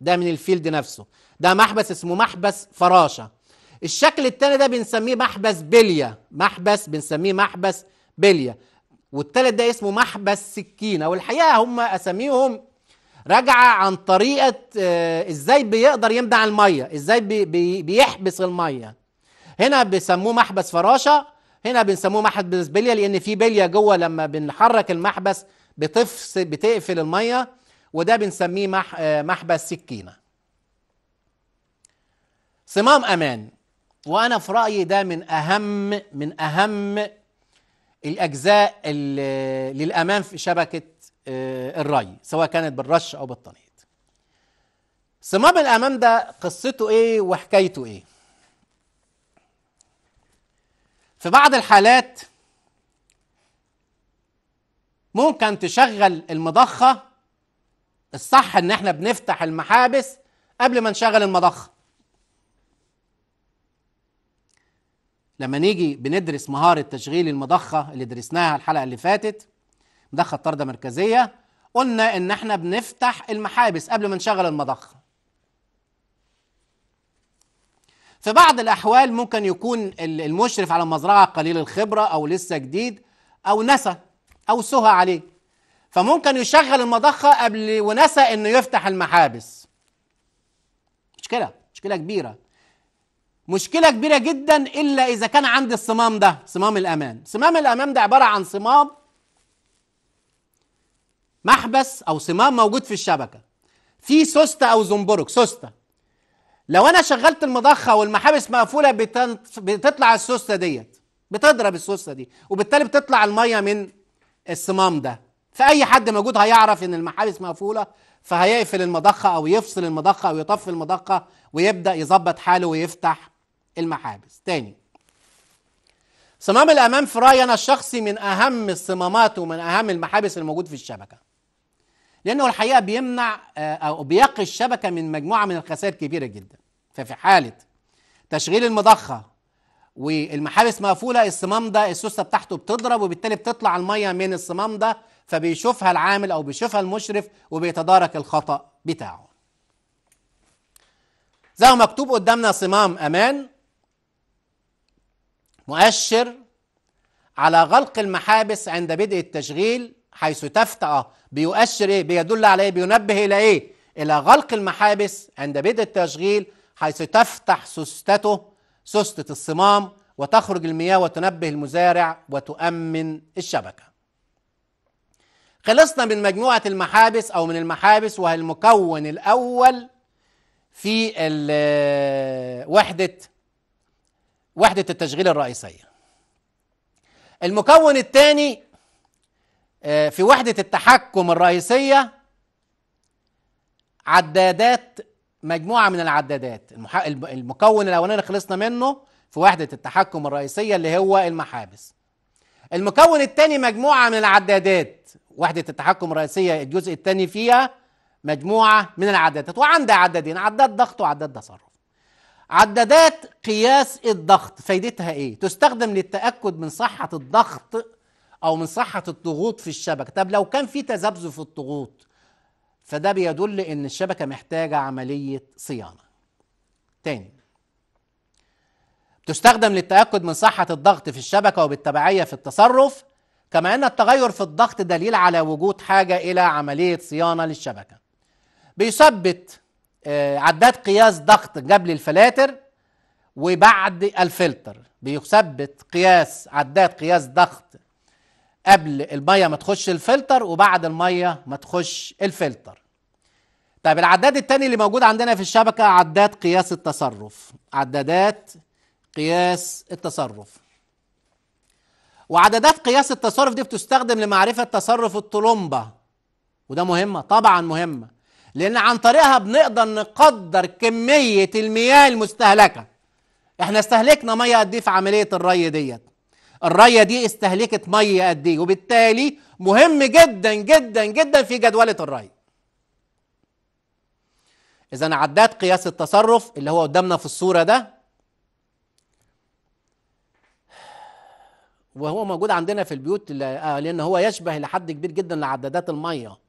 ده من الفيلد نفسه ده محبس اسمه محبس فراشه الشكل الثاني ده بنسميه محبس بليه محبس بنسميه محبس بليه والثالث ده اسمه محبس سكينه والحقيقه هم اساميهم راجعه عن طريقه آه، ازاي بيقدر يمنع الميه ازاي بي بيحبس الميه هنا بيسموه محبس فراشه هنا بنسموه محبس بليه لان في بليه جوه لما بنحرك المحبس بتفصل بتقفل الميه وده بنسميه آه، محبس سكينه صمام امان وانا في رايي ده من اهم من اهم الاجزاء للامام في شبكه آه، الري سواء كانت بالرش او بالتنقيط صمام الامام ده قصته ايه وحكايته ايه في بعض الحالات ممكن تشغل المضخه الصح ان احنا بنفتح المحابس قبل ما نشغل المضخه لما نيجي بندرس مهارة تشغيل المضخة اللي درسناها الحلقة اللي فاتت مضخة طردة مركزية قلنا إن إحنا بنفتح المحابس قبل ما نشغل المضخة في بعض الأحوال ممكن يكون المشرف على المزرعة قليل الخبرة أو لسه جديد أو نسى أو سهى عليه فممكن يشغل المضخة قبل ونسى إنه يفتح المحابس مشكلة مشكلة كبيرة مشكلة كبيرة جدا إلا إذا كان عندي الصمام ده صمام الأمان صمام الأمان ده عبارة عن صمام محبس أو صمام موجود في الشبكة في سوستة أو زنبرك سوستة لو أنا شغلت المضخة والمحابس مقفولة بتطلع السوستة ديت بتضرب السوستة دي وبالتالي بتطلع المية من الصمام ده فأي حد موجود هيعرف إن المحابس مقفولة فهيقفل المضخة أو يفصل المضخة أو يطفي المضخة ويبدأ يظبط حاله ويفتح المحابس تاني صمام الأمام في رأيي أنا الشخصي من أهم الصمامات ومن أهم المحابس الموجود في الشبكة لأنه الحقيقة بيمنع آه، أو بيقي الشبكة من مجموعة من الخسائر كبيرة جدا ففي حالة تشغيل المضخة والمحابس مقفولة الصمام ده السوسة بتاعته بتضرب وبالتالي بتطلع المية من الصمام ده فبيشوفها العامل أو بيشوفها المشرف وبيتدارك الخطأ بتاعه زي ما مكتوب قدامنا صمام أمان مؤشر على غلق المحابس عند بدء التشغيل حيث تفتأ بيؤشر ايه بيدل على ايه بينبه الى ايه الى غلق المحابس عند بدء التشغيل حيث تفتح سستته سستة الصمام وتخرج المياه وتنبه المزارع وتؤمن الشبكة خلصنا من مجموعة المحابس أو من المحابس وهي المكون الأول في وحدة وحدة التشغيل الرئيسية المكون الثاني آه، في وحدة التحكم الرئيسية عدادات مجموعة من العدادات المكون الأولاني خلصنا منه في وحدة التحكم الرئيسية اللي هو المحابس المكون الثاني مجموعة من العدادات وحدة التحكم الرئيسية الجزء الثاني فيها مجموعة من العدادات وعندها عددين عداد ضغط وعداد تصرف عدادات قياس الضغط فايدتها ايه تستخدم للتاكد من صحه الضغط او من صحه الضغوط في الشبكه طب لو كان في تذبذب في الضغوط فده بيدل ان الشبكه محتاجه عمليه صيانه تاني تستخدم للتاكد من صحه الضغط في الشبكه وبالتبعيه في التصرف كما ان التغير في الضغط دليل على وجود حاجه الى عمليه صيانه للشبكه بيثبت آه، عداد قياس ضغط قبل الفلاتر وبعد الفلتر بيثبت قياس عداد قياس ضغط قبل الميه ما تخش الفلتر وبعد الميه ما تخش الفلتر طيب العداد التاني اللي موجود عندنا في الشبكه عداد قياس التصرف عدادات قياس التصرف وعدادات قياس التصرف دي بتستخدم لمعرفه تصرف الطلمبه وده مهمه طبعا مهمه لأن عن طريقها بنقدر نقدر كمية المياه المستهلكة احنا استهلكنا مية قد ايه في عملية الري ديت الرية دي استهلكت مية قد ايه وبالتالي مهم جدا جدا جدا في جدولة الري إذا عداد قياس التصرف اللي هو قدامنا في الصورة ده وهو موجود عندنا في البيوت آه، لأن هو يشبه لحد كبير جدا لعدادات المية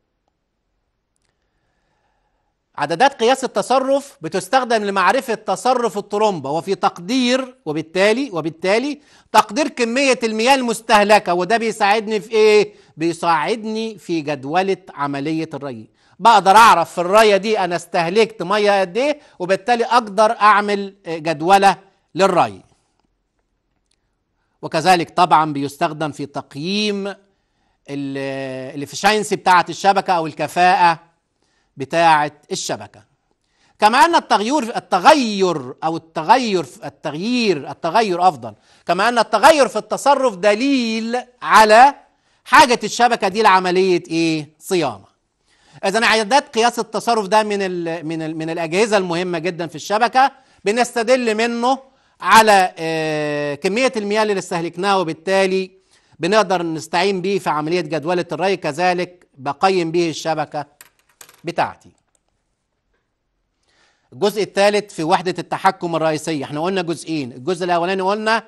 عددات قياس التصرف بتستخدم لمعرفة تصرف الطرمبة وفي تقدير وبالتالي وبالتالي تقدير كمية المياه المستهلكة وده بيساعدني في إيه؟ بيساعدني في جدولة عملية الري بقدر أعرف في الرية دي أنا استهلكت مية قد إيه وبالتالي أقدر أعمل جدولة للري وكذلك طبعا بيستخدم في تقييم الافشينسي بتاعة الشبكة أو الكفاءة بتاعة الشبكة كما أن التغير التغير أو التغير التغيير التغير أفضل كما أن التغير في التصرف دليل على حاجة الشبكة دي لعملية إيه؟ صيانة إذا عداد قياس التصرف ده من الـ من الـ من الأجهزة المهمة جدا في الشبكة بنستدل منه على آه، كمية المياه اللي استهلكناها وبالتالي بنقدر نستعين بيه في عملية جدولة الري كذلك بقيم به الشبكة بتاعتي الجزء الثالث في وحدة التحكم الرئيسية احنا قلنا جزئين الجزء الأولاني قلنا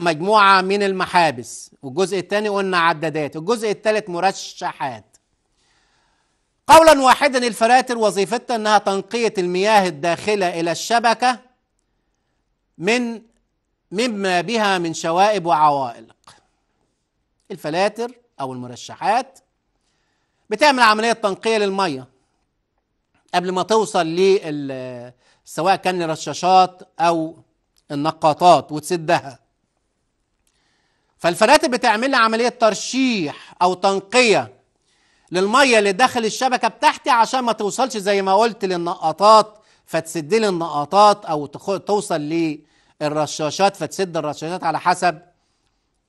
مجموعة من المحابس والجزء الثاني قلنا عدادات الجزء الثالث مرشحات قولا واحدا الفلاتر وظيفتها انها تنقية المياه الداخلة الى الشبكة من مما بها من شوائب وعوائق الفلاتر او المرشحات بتعمل عملية تنقية للمية قبل ما توصل لل سواء كان الرشاشات أو النقاطات وتسدها فالفنادق بتعمل لي عملية ترشيح أو تنقية للمية اللي داخل الشبكة بتاعتي عشان ما توصلش زي ما قلت للنقاطات فتسد لي النقاطات أو توصل للرشاشات فتسد الرشاشات على حسب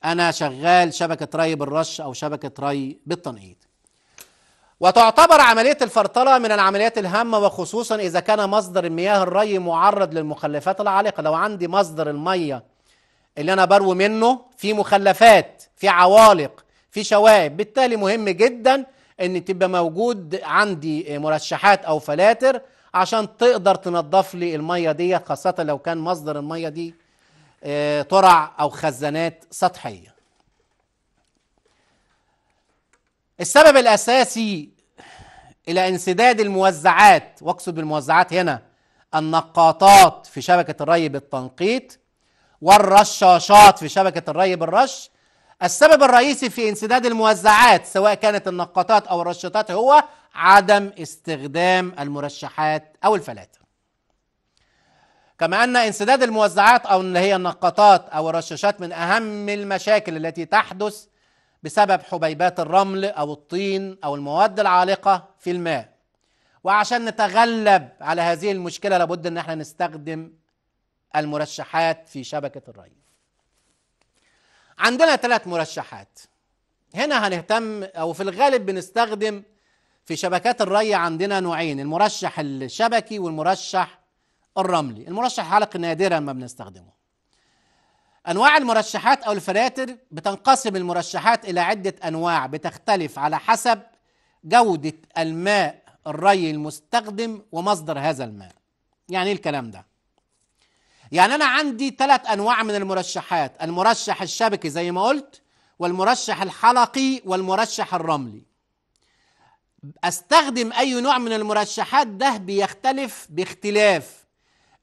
أنا شغال شبكة ري بالرش أو شبكة ري بالتنقيط وتعتبر عملية الفرطلة من العمليات الهامة وخصوصا إذا كان مصدر مياه الري معرض للمخلفات العالقة لو عندي مصدر المية اللي أنا بروي منه في مخلفات في عوالق في شوائب بالتالي مهم جدا أن تبقى موجود عندي مرشحات أو فلاتر عشان تقدر تنظف لي المية دي خاصة لو كان مصدر المية دي ترع آه، أو خزانات سطحية السبب الأساسي إلى انسداد الموزعات واقصد بالموزعات هنا النقاطات في شبكة الري بالتنقيط والرشاشات في شبكة الري بالرش السبب الرئيسي في انسداد الموزعات سواء كانت النقاطات أو الرشاشات هو عدم استخدام المرشحات أو الفلاتر كما أن انسداد الموزعات أو اللي هي النقاطات أو الرشاشات من أهم المشاكل التي تحدث بسبب حبيبات الرمل او الطين او المواد العالقه في الماء وعشان نتغلب على هذه المشكله لابد ان احنا نستخدم المرشحات في شبكه الري عندنا ثلاث مرشحات هنا هنهتم او في الغالب بنستخدم في شبكات الري عندنا نوعين المرشح الشبكي والمرشح الرملي المرشح حلق نادرا ما بنستخدمه انواع المرشحات او الفلاتر بتنقسم المرشحات الى عده انواع بتختلف على حسب جوده الماء الري المستخدم ومصدر هذا الماء يعني ايه الكلام ده يعني انا عندي ثلاث انواع من المرشحات المرشح الشبكي زي ما قلت والمرشح الحلقي والمرشح الرملي استخدم اي نوع من المرشحات ده بيختلف باختلاف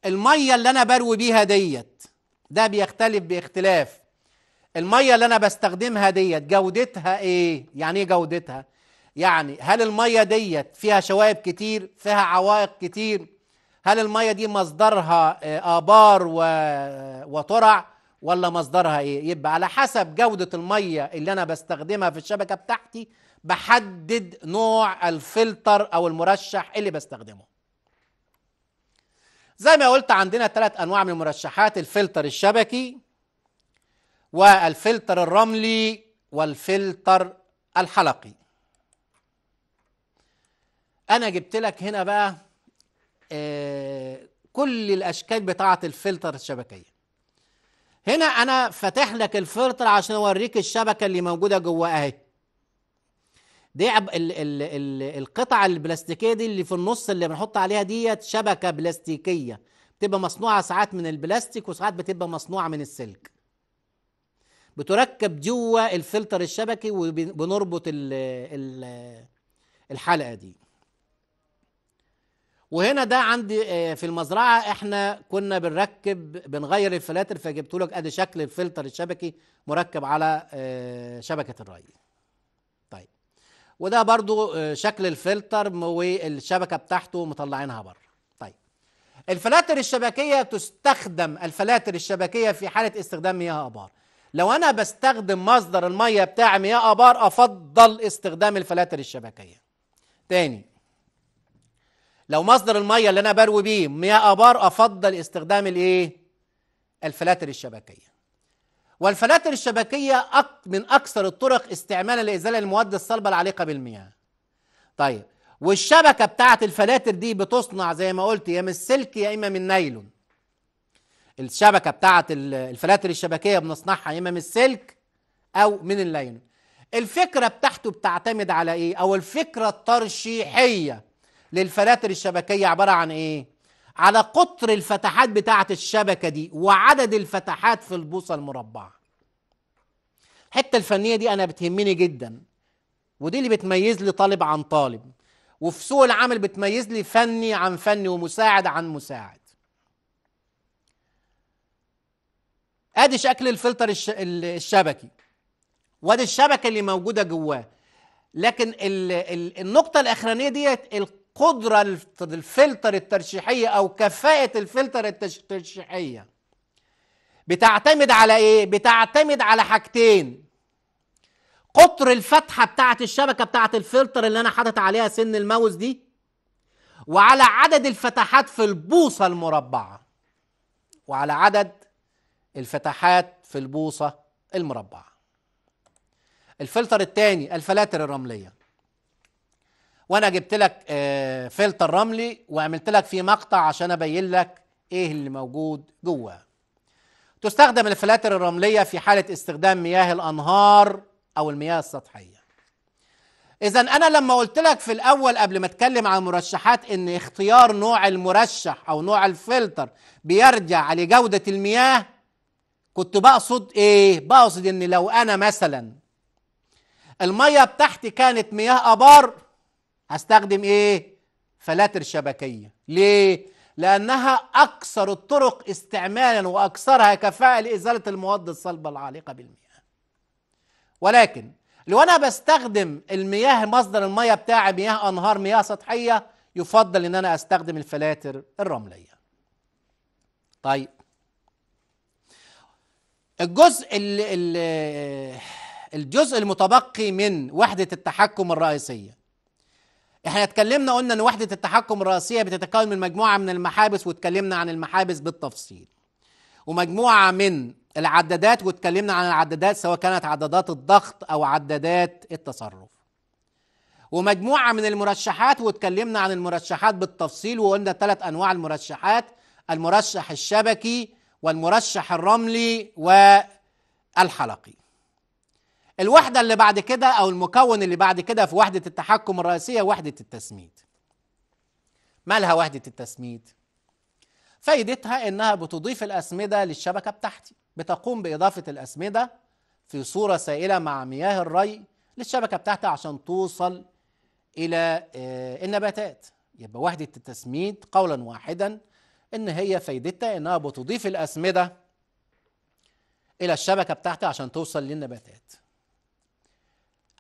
الميه اللي انا بروي بيها ديت ده بيختلف باختلاف المية اللي أنا بستخدمها ديت جودتها إيه؟ يعني إيه جودتها؟ يعني هل المية ديت فيها شوائب كتير؟ فيها عوائق كتير؟ هل المية دي مصدرها آه، آبار و... وترع ولا مصدرها إيه؟ يبقى على حسب جودة المية اللي أنا بستخدمها في الشبكة بتاعتي بحدد نوع الفلتر أو المرشح اللي بستخدمه زي ما قلت عندنا ثلاث انواع من المرشحات الفلتر الشبكي والفلتر الرملي والفلتر الحلقي انا جبت لك هنا بقى آه، كل الاشكال بتاعه الفلتر الشبكيه هنا انا فاتح لك الفلتر عشان اوريك الشبكه اللي موجوده جواه اهي دي عب... ال... ال... ال... القطع البلاستيكيه دي اللي في النص اللي بنحط عليها ديت شبكه بلاستيكيه بتبقى مصنوعه ساعات من البلاستيك وساعات بتبقى مصنوعه من السلك بتركب جوه الفلتر الشبكي وبنربط ال... ال... الحلقه دي وهنا ده عندي آه، في المزرعه احنا كنا بنركب بنغير الفلاتر فجبت لك ادي شكل الفلتر الشبكي مركب على آه، شبكه الري وده برضو آه، شكل الفلتر والشبكه بتاعته مطلعينها بره طيب الفلاتر الشبكيه تستخدم الفلاتر الشبكيه في حاله استخدام مياه ابار لو انا بستخدم مصدر الميه بتاع مياه ابار افضل استخدام الفلاتر الشبكيه تاني لو مصدر الميه اللي انا بروي بيه مياه ابار افضل استخدام الايه الفلاتر الشبكيه والفلاتر الشبكية من أكثر الطرق استعمالا لإزالة المواد الصلبة العالقة بالمياه طيب والشبكة بتاعة الفلاتر دي بتصنع زي ما قلت يا من السلك يا إما من نايلون الشبكة بتاعة الفلاتر الشبكية بنصنعها يا إما من السلك أو من النايلون الفكرة بتاعته بتعتمد على إيه أو الفكرة الترشيحية للفلاتر الشبكية عبارة عن إيه على قطر الفتحات بتاعة الشبكة دي وعدد الفتحات في البوصة المربعة الحتة الفنية دي أنا بتهمني جدا ودي اللي بتميز لي طالب عن طالب وفي سوق العمل بتميز لي فني عن فني ومساعد عن مساعد ادي شكل الفلتر الش... الشبكي وادي الشبكه اللي موجوده جواه لكن ال... ال... النقطه الاخرانيه ديت قدرة الفلتر الترشيحية أو كفاءة الفلتر الترشيحية بتعتمد على إيه؟ بتعتمد على حاجتين قطر الفتحة بتاعة الشبكة بتاعة الفلتر اللي أنا حاطط عليها سن الماوس دي وعلى عدد الفتحات في البوصة المربعة وعلى عدد الفتحات في البوصة المربعة الفلتر الثاني الفلاتر الرملية وانا جبت لك آه، فلتر رملي وعملت لك فيه مقطع عشان ابين لك ايه اللي موجود جوه تستخدم الفلاتر الرمليه في حاله استخدام مياه الانهار او المياه السطحيه اذا انا لما قلت لك في الاول قبل ما اتكلم عن المرشحات ان اختيار نوع المرشح او نوع الفلتر بيرجع لجوده المياه كنت بقصد ايه بقصد ان لو انا مثلا الميه بتاعتي كانت مياه ابار هستخدم ايه فلاتر شبكيه ليه لانها اكثر الطرق استعمالا واكثرها كفاءه لازاله المواد الصلبه العالقه بالمياه ولكن لو انا بستخدم المياه مصدر الميه بتاع مياه انهار مياه سطحيه يفضل ان انا استخدم الفلاتر الرمليه طيب الجزء ال ال الجزء المتبقي من وحده التحكم الرئيسيه احنا اتكلمنا قلنا ان وحده التحكم الرئاسيه بتتكون من مجموعه من المحابس واتكلمنا عن المحابس بالتفصيل ومجموعه من العدادات واتكلمنا عن العدادات سواء كانت عدادات الضغط او عدادات التصرف ومجموعه من المرشحات واتكلمنا عن المرشحات بالتفصيل وقلنا ثلاث انواع المرشحات المرشح الشبكي والمرشح الرملي والحلقي الوحدة اللي بعد كده أو المكون اللي بعد كده في وحدة التحكم الرئيسية وحدة التسميد مالها وحدة التسميد؟ فايدتها إنها بتضيف الأسمدة للشبكة بتاعتي بتقوم بإضافة الأسمدة في صورة سائلة مع مياه الري للشبكة بتاعتي عشان توصل إلى آه، النباتات يبقى وحدة التسميد قولا واحدا إن هي فايدتها إنها بتضيف الأسمدة إلى الشبكة بتاعتي عشان توصل للنباتات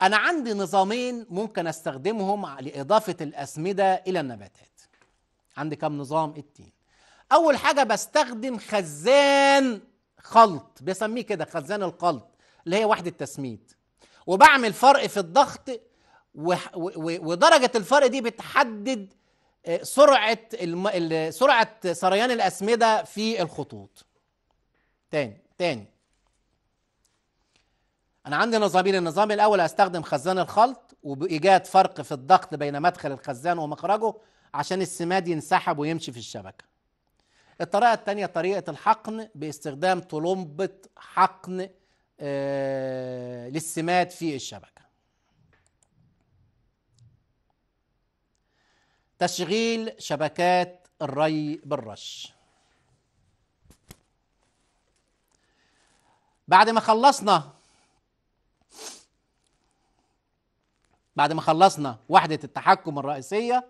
أنا عندي نظامين ممكن أستخدمهم لإضافة الأسمدة إلى النباتات عندي كم نظام التين أول حاجة بستخدم خزان خلط بسميه كده خزان الخلط اللي هي وحدة تسميد وبعمل فرق في الضغط ودرجة الفرق دي بتحدد آه، سرعة سرعة سريان الأسمدة في الخطوط تاني تاني انا عندي نظامين النظام الاول استخدم خزان الخلط وبايجاد فرق في الضغط بين مدخل الخزان ومخرجه عشان السماد ينسحب ويمشي في الشبكه الطريقه الثانيه طريقه الحقن باستخدام طلمبه حقن آه، للسماد في الشبكه تشغيل شبكات الري بالرش بعد ما خلصنا بعد ما خلصنا وحدة التحكم الرئيسية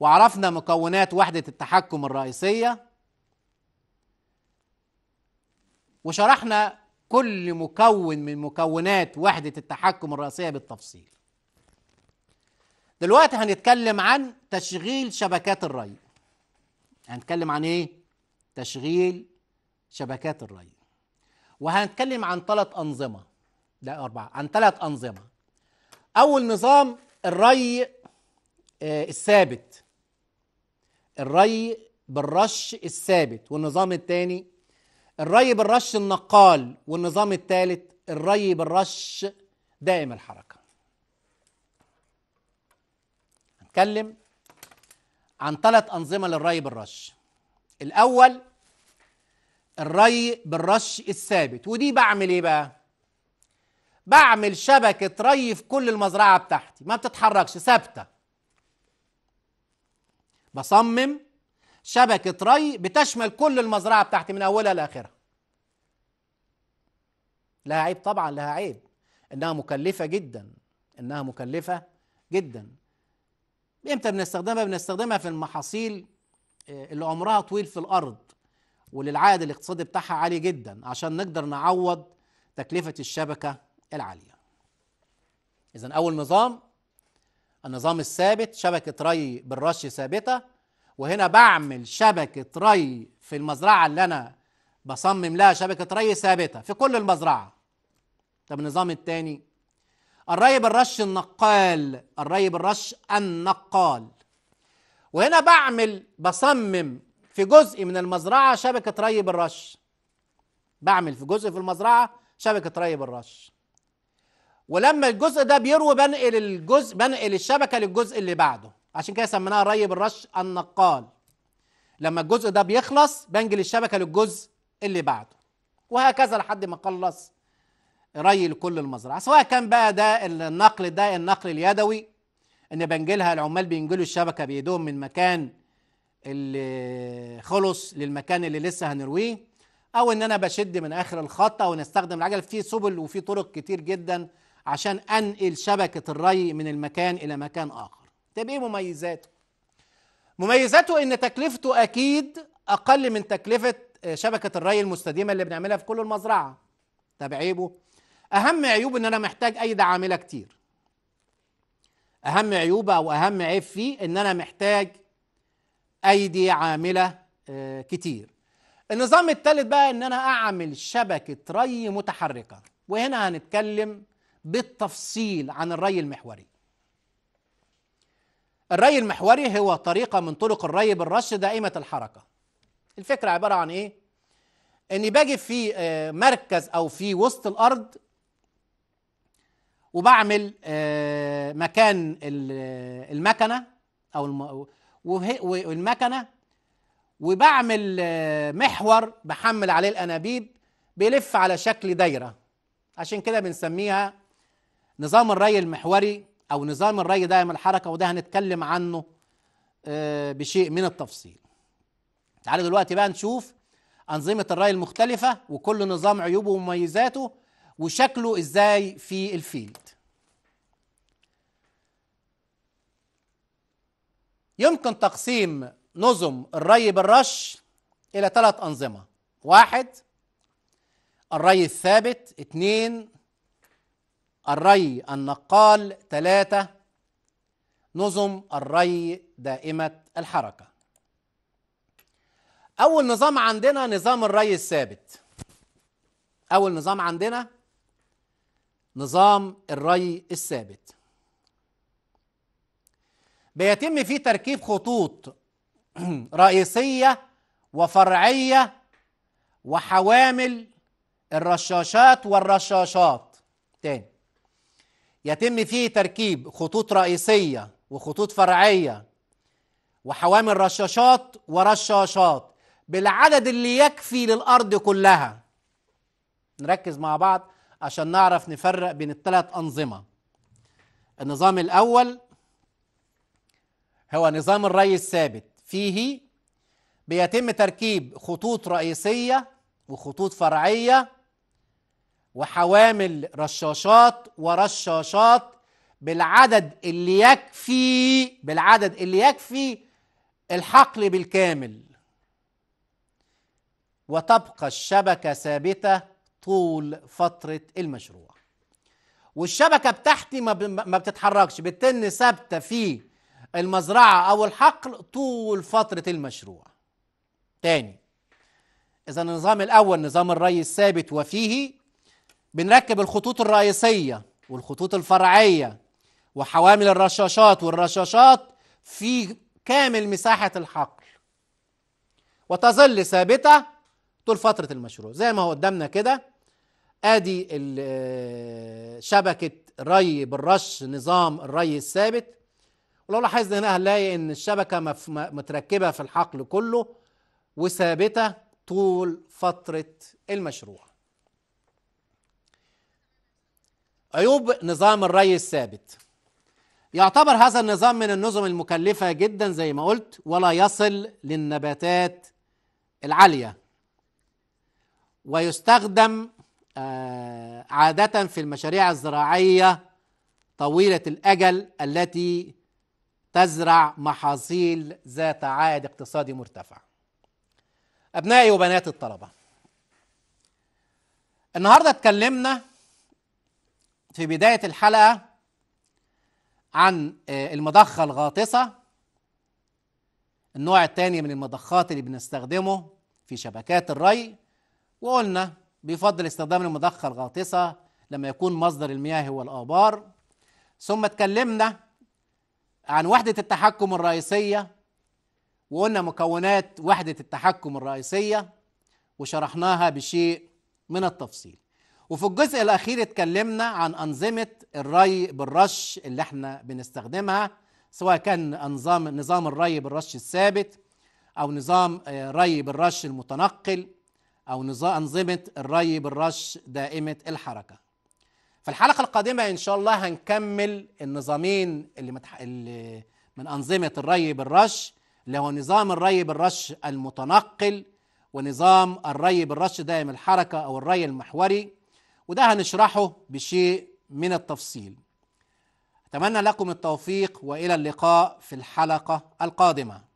وعرفنا مكونات وحدة التحكم الرئيسية وشرحنا كل مكون من مكونات وحدة التحكم الرئيسية بالتفصيل دلوقتي هنتكلم عن تشغيل شبكات الري هنتكلم عن ايه تشغيل شبكات الري وهنتكلم عن ثلاث أنظمة ده أربعة عن ثلاث أنظمة أول نظام الري آه، الثابت الري بالرش الثابت والنظام الثاني الري بالرش النقال والنظام الثالث الري بالرش دائم الحركة هنتكلم عن ثلاث أنظمة للري بالرش الأول الري بالرش الثابت ودي بعمل ايه بقى بعمل شبكة ري في كل المزرعة بتاعتي ما بتتحركش ثابتة بصمم شبكة ري بتشمل كل المزرعة بتاعتي من أولها لآخرها لها عيب طبعا لها عيب إنها مكلفة جدا إنها مكلفة جدا امتى بنستخدمها بنستخدمها في المحاصيل آه، اللي عمرها طويل في الارض وللعائد الاقتصادي بتاعها عالي جدا عشان نقدر نعوض تكلفه الشبكه العالية إذا أول نظام النظام الثابت شبكة ري بالرش ثابتة وهنا بعمل شبكة ري في المزرعة اللي أنا بصمم لها شبكة ري ثابتة في كل المزرعة طب النظام الثاني الري بالرش النقال الري بالرش النقال وهنا بعمل بصمم في جزء من المزرعة شبكة ري بالرش بعمل في جزء في المزرعة شبكة ري بالرش ولما الجزء ده بيروي بنقل الجزء بنقل الشبكه للجزء اللي بعده عشان كده سميناها ري بالرش النقال لما الجزء ده بيخلص بنقل الشبكه للجزء اللي بعده وهكذا لحد ما خلص ري لكل المزرعه سواء كان بقى ده النقل ده النقل اليدوي ان بنجلها العمال بينجلوا الشبكه بايدهم من مكان اللي خلص للمكان اللي لسه هنرويه او ان انا بشد من اخر الخط او نستخدم العجل في سبل وفي طرق كتير جدا عشان انقل شبكه الري من المكان الى مكان اخر طب ايه مميزاته مميزاته ان تكلفته اكيد اقل من تكلفه آه، شبكه الري المستديمه اللي بنعملها في كل المزرعه طب عيبه اهم عيوب ان انا محتاج ايد عامله كتير اهم عيوب او اهم عيب فيه ان انا محتاج ايدي عامله آه، كتير النظام الثالث بقى ان انا اعمل شبكه ري متحركه وهنا هنتكلم بالتفصيل عن الري المحوري الري المحوري هو طريقة من طرق الري بالرش دائمة الحركة الفكرة عبارة عن إيه؟ إني باجي في آه، مركز أو في وسط الأرض وبعمل آه، مكان آه، المكنة أو والمكنة وبعمل محور بحمل عليه الأنابيب بيلف على شكل دايرة عشان كده بنسميها نظام الري المحوري او نظام الري دائم الحركه وده هنتكلم عنه آه، بشيء من التفصيل تعالوا دلوقتي بقى نشوف انظمه الري المختلفه وكل نظام عيوبه ومميزاته وشكله ازاي في الفيلد يمكن تقسيم نظم الري بالرش الى ثلاث انظمه واحد الري الثابت اتنين الري النقال ثلاثة نظم الري دائمة الحركة أول نظام عندنا نظام الري الثابت أول نظام عندنا نظام الري الثابت بيتم فيه تركيب خطوط رئيسية وفرعية وحوامل الرشاشات والرشاشات تاني يتم فيه تركيب خطوط رئيسية وخطوط فرعية وحوامل رشاشات ورشاشات بالعدد اللي يكفي للأرض كلها نركز مع بعض عشان نعرف نفرق بين الثلاث أنظمة النظام الأول هو نظام الري الثابت فيه بيتم تركيب خطوط رئيسية وخطوط فرعية وحوامل رشاشات ورشاشات بالعدد اللي يكفي بالعدد اللي يكفي الحقل بالكامل وتبقى الشبكة ثابتة طول فترة المشروع والشبكة بتاعتي ما بتتحركش بتن ثابتة في المزرعة أو الحقل طول فترة المشروع تاني إذا النظام الأول نظام الري الثابت وفيه بنركب الخطوط الرئيسية والخطوط الفرعية وحوامل الرشاشات والرشاشات في كامل مساحة الحقل وتظل ثابتة طول فترة المشروع زي ما هو قدامنا كده ادي آه، شبكة ري بالرش نظام الري الثابت ولو لاحظنا هنا هنلاقي ان الشبكة متركبة في الحقل كله وثابتة طول فترة المشروع عيوب نظام الري الثابت يعتبر هذا النظام من النظم المكلفة جدا زي ما قلت ولا يصل للنباتات العالية ويستخدم آه، عادة في المشاريع الزراعية طويلة الأجل التي تزرع محاصيل ذات عائد اقتصادي مرتفع أبنائي وبنات الطلبة النهاردة اتكلمنا في بداية الحلقة عن آه، المضخة الغاطسة النوع الثاني من المضخات اللي بنستخدمه في شبكات الري وقلنا بيفضل استخدام المضخة الغاطسة لما يكون مصدر المياه هو الآبار ثم اتكلمنا عن وحدة التحكم الرئيسية وقلنا مكونات وحدة التحكم الرئيسية وشرحناها بشيء من التفصيل وفي الجزء الأخير اتكلمنا عن أنظمة الري بالرش اللي احنا بنستخدمها سواء كان أنظام نظام الري بالرش الثابت أو نظام آه، ري بالرش المتنقل أو نظام أنظمة الري بالرش دائمة الحركة في الحلقة القادمة إن شاء الله هنكمل النظامين اللي, متح... اللي من أنظمة الري بالرش اللي هو نظام الري بالرش المتنقل ونظام الري بالرش دائم الحركة أو الري المحوري وده هنشرحه بشيء من التفصيل أتمنى لكم التوفيق وإلى اللقاء في الحلقة القادمة